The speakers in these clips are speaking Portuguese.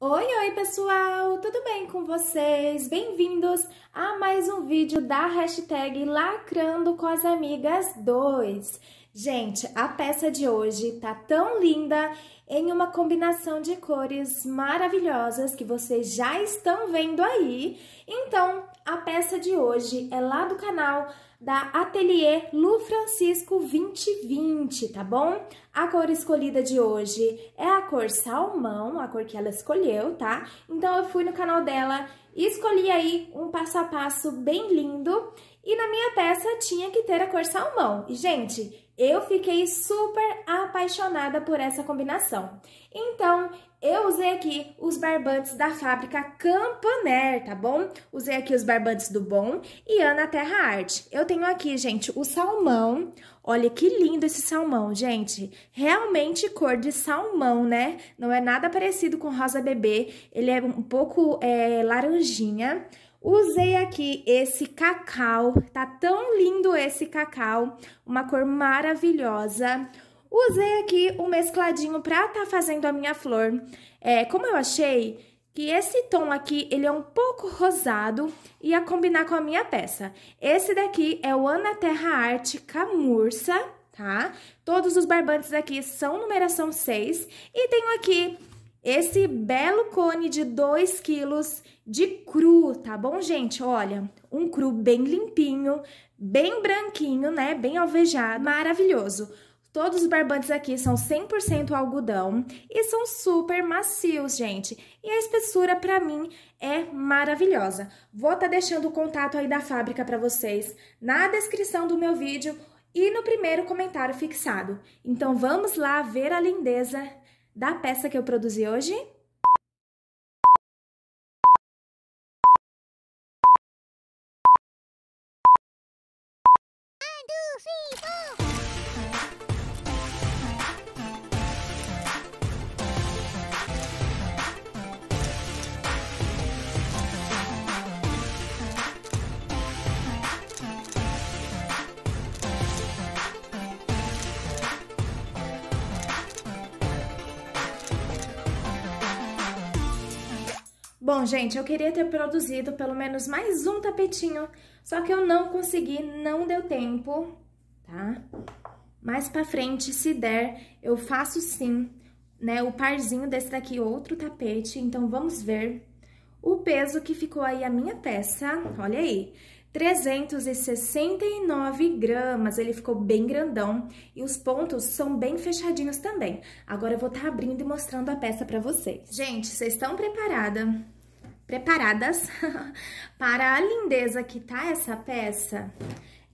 Oi, oi pessoal, tudo bem com vocês? Bem-vindos a mais um vídeo da hashtag Lacrando com as Amigas 2. Gente, a peça de hoje tá tão linda em uma combinação de cores maravilhosas que vocês já estão vendo aí. Então, a peça de hoje é lá do canal da Atelier Lu Francisco 2020, tá bom? A cor escolhida de hoje é a cor salmão, a cor que ela escolheu, tá? Então eu fui no canal dela e escolhi aí um passo a passo bem lindo e na minha peça tinha que ter a cor salmão. E, gente, eu fiquei super apaixonada por essa combinação. Então, eu usei aqui os barbantes da fábrica Campaner, tá bom? Usei aqui os barbantes do Bom e Ana Terra Arte. Eu tenho aqui, gente, o salmão. Olha que lindo esse salmão, gente. Realmente cor de salmão, né? Não é nada parecido com rosa bebê. Ele é um pouco é, laranjinha. Usei aqui esse cacau. Tá tão lindo esse cacau. Uma cor maravilhosa. Maravilhosa Usei aqui um mescladinho pra tá fazendo a minha flor. É, como eu achei que esse tom aqui, ele é um pouco rosado, ia combinar com a minha peça. Esse daqui é o Ana Terra Arte Camurça, tá? Todos os barbantes aqui são numeração 6. E tenho aqui esse belo cone de 2 quilos de cru, tá bom, gente? Olha, um cru bem limpinho, bem branquinho, né? Bem alvejado, maravilhoso. Todos os barbantes aqui são 100% algodão e são super macios, gente. E a espessura, para mim, é maravilhosa. Vou estar tá deixando o contato aí da fábrica para vocês na descrição do meu vídeo e no primeiro comentário fixado. Então, vamos lá ver a lindeza da peça que eu produzi hoje? One, two, three, Bom, gente, eu queria ter produzido pelo menos mais um tapetinho, só que eu não consegui, não deu tempo, tá? Mais pra frente, se der, eu faço sim, né, o parzinho desse daqui, outro tapete, então vamos ver o peso que ficou aí a minha peça, olha aí, 369 gramas, ele ficou bem grandão e os pontos são bem fechadinhos também. Agora eu vou estar tá abrindo e mostrando a peça pra vocês. Gente, vocês estão preparadas? preparadas para a lindeza que tá essa peça?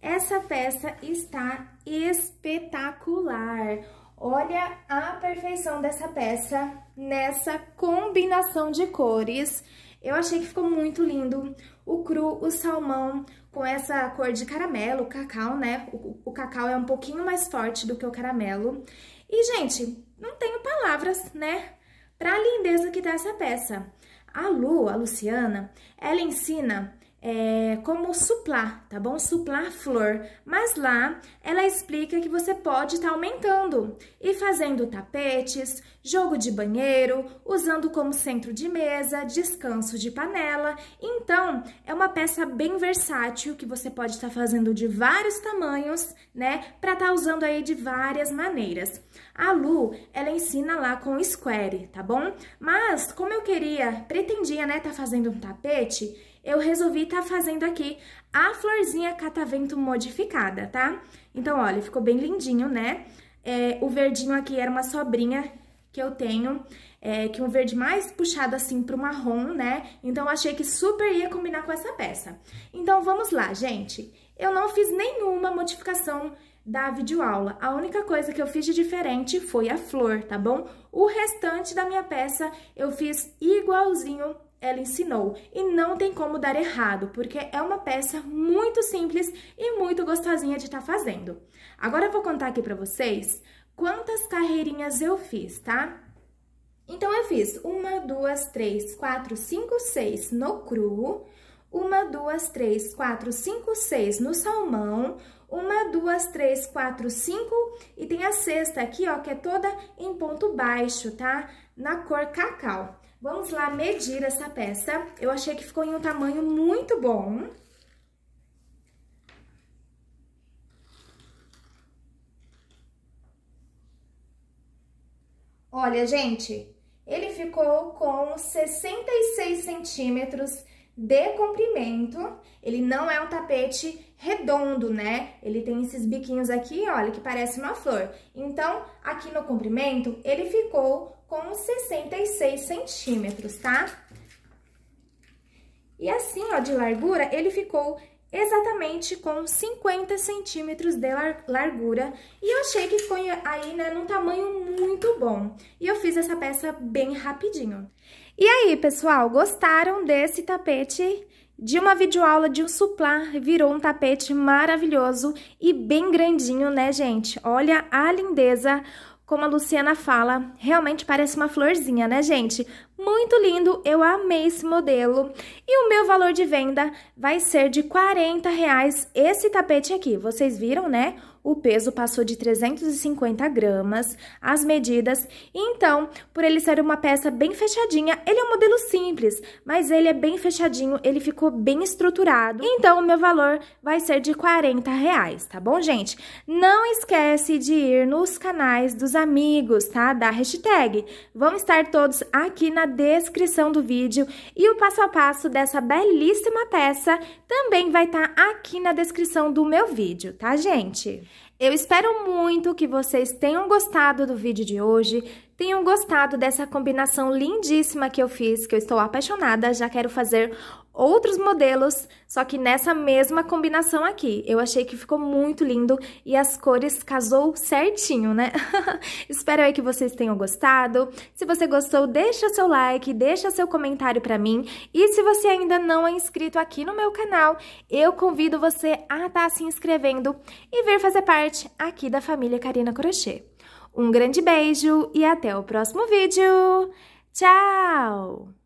Essa peça está espetacular. Olha a perfeição dessa peça nessa combinação de cores. Eu achei que ficou muito lindo o cru, o salmão, com essa cor de caramelo, cacau, né? O, o cacau é um pouquinho mais forte do que o caramelo. E, gente, não tenho palavras, né? Pra lindeza que tá essa peça. A Lu, a Luciana, ela ensina é, como suplar, tá bom? Suplar flor. Mas lá ela explica que você pode estar tá aumentando e fazendo tapetes, jogo de banheiro, usando como centro de mesa, descanso de panela. Então, é uma peça bem versátil que você pode estar tá fazendo de vários tamanhos, né? Para estar tá usando aí de várias maneiras. A Lu, ela ensina lá com square, tá bom? Mas como eu queria, pretendia, né, tá fazendo um tapete, eu resolvi estar tá fazendo aqui a florzinha catavento modificada, tá? Então, olha, ficou bem lindinho, né? É, o verdinho aqui era uma sobrinha que eu tenho, é, que um verde mais puxado assim pro marrom, né? Então, achei que super ia combinar com essa peça. Então, vamos lá, gente. Eu não fiz nenhuma modificação da videoaula. A única coisa que eu fiz de diferente foi a flor, tá bom? O restante da minha peça eu fiz igualzinho ela ensinou. E não tem como dar errado, porque é uma peça muito simples e muito gostosinha de estar tá fazendo. Agora eu vou contar aqui para vocês quantas carreirinhas eu fiz, tá? Então, eu fiz uma, duas, três, quatro, cinco, seis no cru, uma, duas, três, quatro, cinco, seis no salmão, uma, duas, três, quatro, cinco, e tem a sexta aqui, ó, que é toda em ponto baixo, tá? Na cor cacau. Vamos lá medir essa peça. Eu achei que ficou em um tamanho muito bom. Olha, gente, ele ficou com 66 centímetros de comprimento. Ele não é um tapete redondo, né? Ele tem esses biquinhos aqui, olha, que parece uma flor. Então, aqui no comprimento, ele ficou com 66 centímetros, tá? E assim, ó, de largura, ele ficou exatamente com 50 centímetros de lar largura. E eu achei que ficou aí, né, num tamanho muito bom. E eu fiz essa peça bem rapidinho. E aí, pessoal, gostaram desse tapete? De uma videoaula de um suplá, virou um tapete maravilhoso e bem grandinho, né, gente? Olha a lindeza! Como a Luciana fala, realmente parece uma florzinha, né, gente? Muito lindo, eu amei esse modelo. E o meu valor de venda vai ser de 40 reais esse tapete aqui. Vocês viram, né? O peso passou de 350 gramas, as medidas. Então, por ele ser uma peça bem fechadinha, ele é um modelo simples, mas ele é bem fechadinho, ele ficou bem estruturado. Então, o meu valor vai ser de 40 reais, tá bom, gente? Não esquece de ir nos canais dos amigos, tá? Da hashtag. Vão estar todos aqui na na descrição do vídeo e o passo a passo dessa belíssima peça também vai estar tá aqui na descrição do meu vídeo, tá, gente? Eu espero muito que vocês tenham gostado do vídeo de hoje, tenham gostado dessa combinação lindíssima que eu fiz, que eu estou apaixonada, já quero fazer outros modelos, só que nessa mesma combinação aqui. Eu achei que ficou muito lindo e as cores casou certinho, né? Espero aí que vocês tenham gostado. Se você gostou, deixa seu like, deixa seu comentário pra mim. E se você ainda não é inscrito aqui no meu canal, eu convido você a estar tá se inscrevendo e vir fazer parte aqui da família Karina Crochê. Um grande beijo e até o próximo vídeo! Tchau!